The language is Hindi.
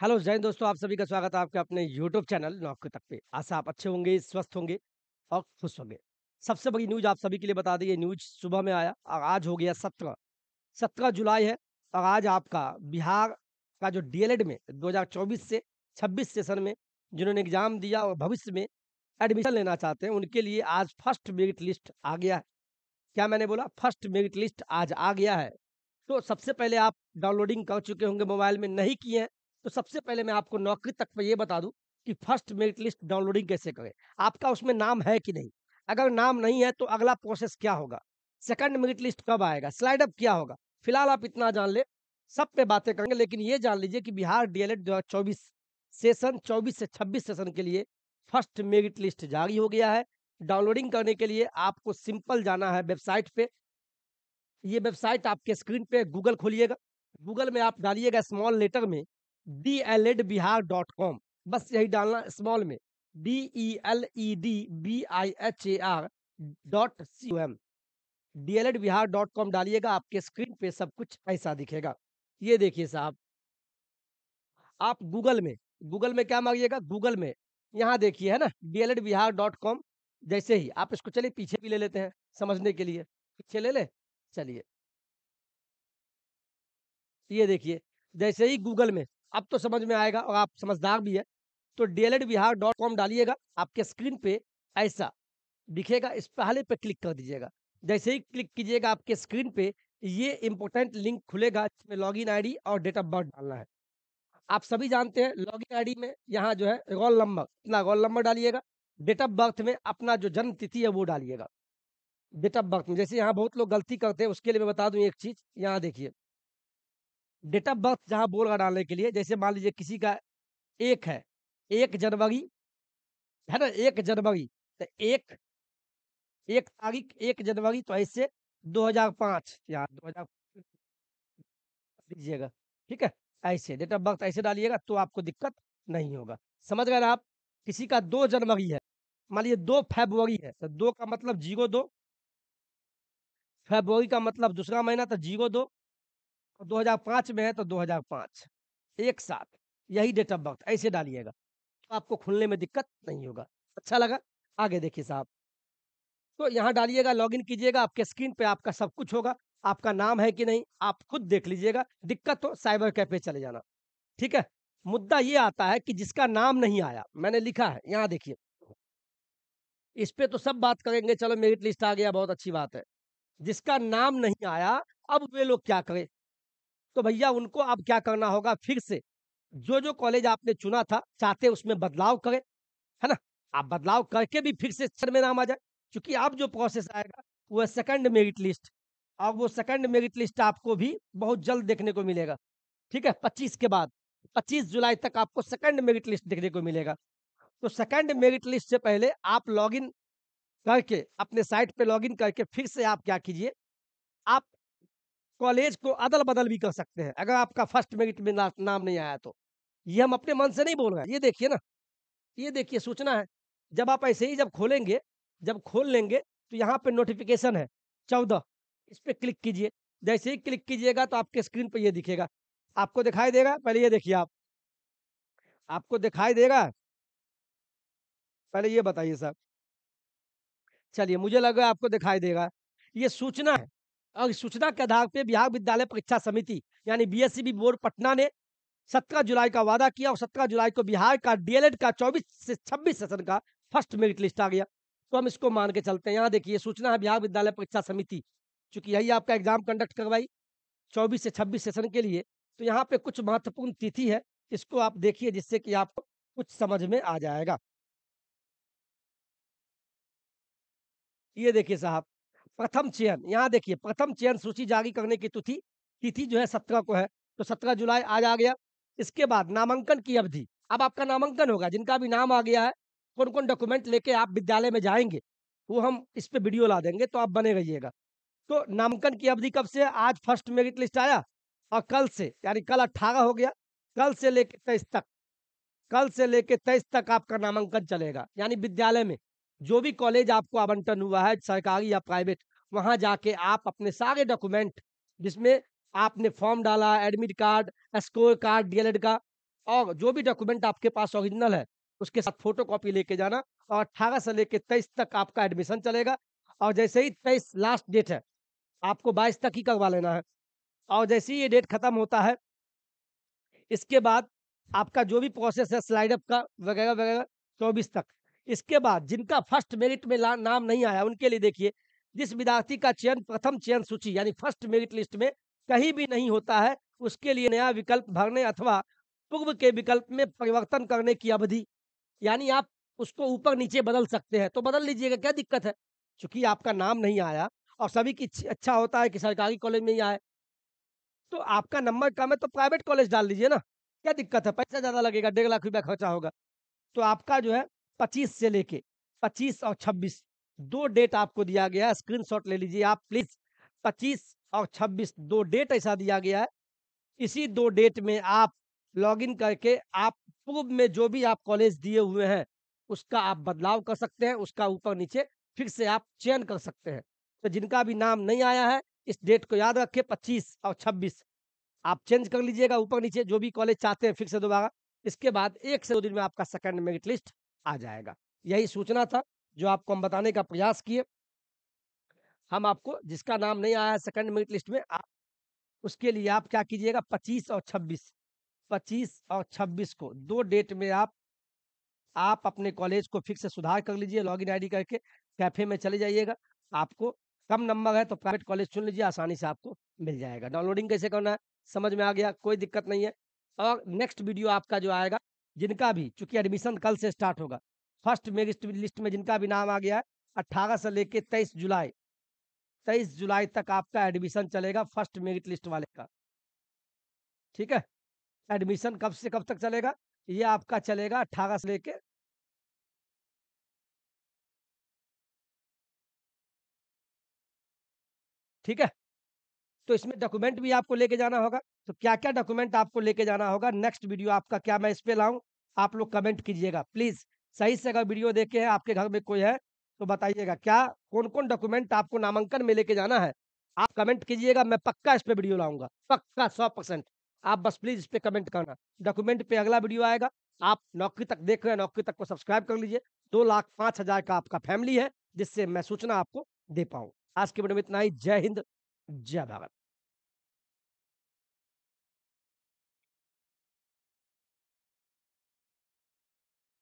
हेलो जय दोस्तों आप सभी का स्वागत है आपके अपने यूट्यूब चैनल नौके तक पे आशा आप अच्छे होंगे स्वस्थ होंगे और खुश होंगे सबसे बड़ी न्यूज आप सभी के लिए बता दें न्यूज सुबह में आया और आज हो गया सत्रह सत्रह जुलाई है और आज आपका बिहार का जो डीएलएड में 2024 से 26 सेशन में जिन्होंने एग्जाम दिया और भविष्य में एडमिशन लेना चाहते हैं उनके लिए आज फर्स्ट मेरिट लिस्ट आ गया है क्या मैंने बोला फर्स्ट मेरिट लिस्ट आज आ गया है तो सबसे पहले आप डाउनलोडिंग कर चुके होंगे मोबाइल में नहीं किए हैं तो सबसे पहले मैं आपको नौकरी तक पर यह बता दूं कि फर्स्ट मेरिट लिस्ट डाउनलोडिंग कैसे करें आपका उसमें नाम है कि नहीं अगर नाम नहीं है तो अगला प्रोसेस क्या होगा सेकंड मेरिट लिस्ट कब आएगा स्लाइड अप क्या होगा फिलहाल आप इतना जान ले सब पे बातें करेंगे लेकिन ये जान लीजिए कि बिहार डीएलएड 2024 सेशन 24 से 26 सेशन के लिए फर्स्ट मेरिट लिस्ट जारी हो गया है डाउनलोडिंग करने के लिए आपको सिंपल जाना है वेबसाइट पे ये वेबसाइट आपके स्क्रीन पे गूगल खोलिएगा गूगल में आप डालिएगा स्मॉल लेटर में D L Ed Bihar dot com बस यही डालना स्मॉल में D E L E D B I H A R dot C O M D L Ed Bihar dot com डालिएगा आपके स्क्रीन पे सब कुछ ऐसा दिखेगा ये देखिए साहब आप गूगल में गूगल में क्या मांगिएगा गूगल में यहाँ देखिए है ना D L Ed Bihar dot com जैसे ही आप इसको चलिए पीछे भी ले लेते हैं समझने के लिए पीछे ले ले चलिए ये देखिए जैसे ही गूगल में अब तो समझ में आएगा और आप समझदार भी है तो डी बिहार डॉट कॉम डालिएगा आपके स्क्रीन पे ऐसा दिखेगा इस पहले पे क्लिक कर दीजिएगा जैसे ही क्लिक कीजिएगा आपके स्क्रीन पे ये इंपॉर्टेंट लिंक खुलेगा इसमें लॉग इन और डेट ऑफ बर्थ डालना है आप सभी जानते हैं लॉग इन में यहाँ जो है रोल नंबर अपना रोल नंबर डालिएगा डेट ऑफ बर्थ में अपना जो जन्म तिथि है वो डालिएगा डेट ऑफ बर्थ में जैसे यहाँ बहुत लोग गलती करते हैं उसके लिए मैं बता दूँ एक चीज़ यहाँ देखिए डेट ऑफ बर्थ जहाँ बोलगा डालने के लिए जैसे मान लीजिए किसी का एक है एक जनवरी है ना एक जनवरी तो एक एक तारीख एक जनवरी तो ऐसे 2005 यहाँ 2000 दीजिएगा ठीक है ऐसे डेट ऑफ बर्थ ऐसे डालिएगा तो आपको दिक्कत नहीं होगा समझ गए आप किसी का दो जनवरी है मान लीजिए दो फेबवरी है तो दो का मतलब जीरो दो फेबवरी का मतलब दूसरा महीना तो जीरो दो और 2005 में है तो 2005 एक साथ यही डेट ऑफ बर्थ ऐसे डालिएगा तो आपको खुलने में दिक्कत नहीं होगा अच्छा लगा आगे देखिए साहब तो यहाँ डालिएगा लॉगिन कीजिएगा आपके स्क्रीन पे आपका सब कुछ होगा आपका नाम है कि नहीं आप खुद देख लीजिएगा दिक्कत हो साइबर कैफे चले जाना ठीक है मुद्दा ये आता है कि जिसका नाम नहीं आया मैंने लिखा है यहाँ देखिए इस पे तो सब बात करेंगे चलो मेरिट लिस्ट आ गया बहुत अच्छी बात है जिसका नाम नहीं आया अब वे लोग क्या करें तो भैया उनको अब क्या करना होगा फिर से जो जो कॉलेज आपने चुना था चाहते उसमें बदलाव करें है ना आप बदलाव करके भी फिर से में नाम आ जाए क्योंकि अब जो प्रोसेस आएगा वो है सेकंड मेरिट लिस्ट और वो सेकंड मेरिट लिस्ट आपको भी बहुत जल्द देखने को मिलेगा ठीक है पच्चीस के बाद पच्चीस जुलाई तक आपको सेकंड मेरिट लिस्ट देखने को मिलेगा तो सेकंड मेरिट लिस्ट से पहले आप लॉगिन करके अपने साइट पे लॉगिन करके फिर से आप क्या कीजिए आप कॉलेज को अदल बदल भी कर सकते हैं अगर आपका फर्स्ट मेरिट में नाम नहीं आया तो ये हम अपने मन से नहीं बोल रहे ये देखिए ना ये देखिए सूचना है जब आप ऐसे ही जब खोलेंगे जब खोल लेंगे तो यहाँ पे नोटिफिकेशन है चौदह इस पर क्लिक कीजिए जैसे ही क्लिक कीजिएगा तो आपके स्क्रीन पर ये दिखेगा आपको दिखाई देगा पहले ये देखिए आप आपको दिखाई देगा पहले ये बताइए सर चलिए मुझे लगा आपको दिखाई देगा ये सूचना है और सूचना के आधार पर बिहार विद्यालय परीक्षा समिति यानी बीएससीबी बोर्ड पटना ने 17 जुलाई का वादा किया और 17 जुलाई को बिहार का डीएलएड का 24 से 26 सेशन का फर्स्ट मेरिट लिस्ट आ गया तो हम इसको मान के चलते हैं यहाँ देखिए सूचना है बिहार विद्यालय परीक्षा समिति चूंकि यही आपका एग्जाम कंडक्ट करवाई चौबीस से छब्बीस सेशन के लिए तो यहाँ पे कुछ महत्वपूर्ण तिथि है इसको आप देखिए जिससे कि आपको कुछ समझ में आ जाएगा ये देखिए साहब प्रथम चयन यहाँ देखिए प्रथम चयन सूची जारी करने की तिथि तिथि जो है सत्रह को है तो सत्रह जुलाई आज आ गया इसके बाद नामांकन की अवधि अब आपका नामांकन होगा जिनका भी नाम आ गया है कौन कौन डॉक्यूमेंट लेके आप विद्यालय में जाएंगे वो हम इस पर वीडियो ला देंगे तो आप बने रहिएगा तो नामांकन की अवधि कब से आज फर्स्ट मेरिट लिस्ट आया और कल से यानी कल अट्ठारह हो गया कल से लेके तेईस तक कल से लेके तेईस तक आपका नामांकन चलेगा यानी विद्यालय में जो भी कॉलेज आपको आवंटन हुआ है सरकारी या प्राइवेट वहाँ जाके आप अपने सारे डॉक्यूमेंट जिसमें आपने फॉर्म डाला admit card score card D El Ed का और जो भी डॉक्यूमेंट आपके पास ओरिजिनल है उसके साथ फोटो कॉपी लेके जाना और अट्ठारह से लेके तेईस तक आपका एडमिशन चलेगा और जैसे ही तेईस लास्ट डेट है आपको बाईस तक ही करवा लेना है और जैसे ही ये डेट ख़त्म होता है इसके बाद आपका जो भी प्रोसेस है स्लाइड अप का वगैरह वगैरह चौबीस तक इसके बाद जिनका फर्स्ट मेरिट में नाम नहीं आया उनके लिए देखिए जिस विद्यार्थी का चयन प्रथम चयन सूची यानी फर्स्ट मेरिट लिस्ट में कहीं भी नहीं होता है उसके लिए नया विकल्प भरने अथवा पूर्व के विकल्प में परिवर्तन करने की अवधि यानी आप उसको ऊपर नीचे बदल सकते हैं तो बदल लीजिएगा क्या दिक्कत है चूंकि आपका नाम नहीं आया और सभी की अच्छा होता है कि सरकारी कॉलेज में ही आए तो आपका नंबर कम है तो प्राइवेट कॉलेज डाल लीजिए ना क्या दिक्कत है पैसा ज़्यादा लगेगा डेढ़ लाख रुपया खर्चा होगा तो आपका जो है पच्चीस से लेके पच्चीस और छब्बीस दो डेट आपको दिया गया है स्क्रीनशॉट ले लीजिए आप प्लीज पच्चीस और छब्बीस दो डेट ऐसा दिया गया है इसी दो डेट में आप लॉगिन करके आप पूर्व में जो भी आप कॉलेज दिए हुए हैं उसका आप बदलाव कर सकते हैं उसका ऊपर नीचे फिर से आप चयन कर सकते हैं तो जिनका भी नाम नहीं आया है इस डेट को याद रखें पच्चीस और छब्बीस आप चेंज कर लीजिएगा ऊपर नीचे जो भी कॉलेज चाहते हैं फिर से दोबारा इसके बाद एक से दो दिन में आपका सेकंड मेरिट लिस्ट आ जाएगा यही सूचना था जो आपको हम बताने का प्रयास किए हम आपको जिसका नाम नहीं आया सेकंड मेरिट लिस्ट में आप उसके लिए आप क्या कीजिएगा पच्चीस और छब्बीस पच्चीस और छब्बीस को दो डेट में आप आप अपने कॉलेज को फिक्स सुधार कर लीजिए लॉगिन आईडी करके कैफे में चले जाइएगा आपको कम नंबर है तो प्राइवेट कॉलेज चुन लीजिए आसानी से आपको मिल जाएगा डाउनलोडिंग कैसे करना है समझ में आ गया कोई दिक्कत नहीं है और नेक्स्ट वीडियो आपका जो आएगा जिनका भी चूंकि एडमिशन कल से स्टार्ट होगा फर्स्ट मेरिट लिस्ट में जिनका भी नाम आ गया है अट्ठारह से लेकर तेईस जुलाई तेईस जुलाई तक आपका एडमिशन चलेगा फर्स्ट मेरिट लिस्ट वाले का ठीक है एडमिशन कब से कब तक चलेगा ये आपका चलेगा अट्ठारह से लेके ठीक है तो इसमें डॉक्यूमेंट भी आपको लेके जाना होगा तो क्या क्या डॉक्यूमेंट आपको लेके जाना होगा नेक्स्ट वीडियो आपका क्या मैं इस पर लाऊँ आप लोग कमेंट कीजिएगा प्लीज सही से अगर वीडियो देखे हैं आपके घर में कोई है तो बताइएगा क्या कौन कौन डॉक्यूमेंट आपको नामांकन में लेके जाना है आप कमेंट कीजिएगा मैं पक्का इस पर वीडियो लाऊंगा पक्का सौ परसेंट आप बस प्लीज इस पर कमेंट करना डॉक्यूमेंट पे अगला वीडियो आएगा आप नौकरी तक देख रहे हैं नौकरी तक को सब्सक्राइब कर लीजिए दो लाख पांच हजार का आपका फैमिली है जिससे मैं सूचना आपको दे पाऊँ आज के वीडियो में इतना ही जय हिंद जय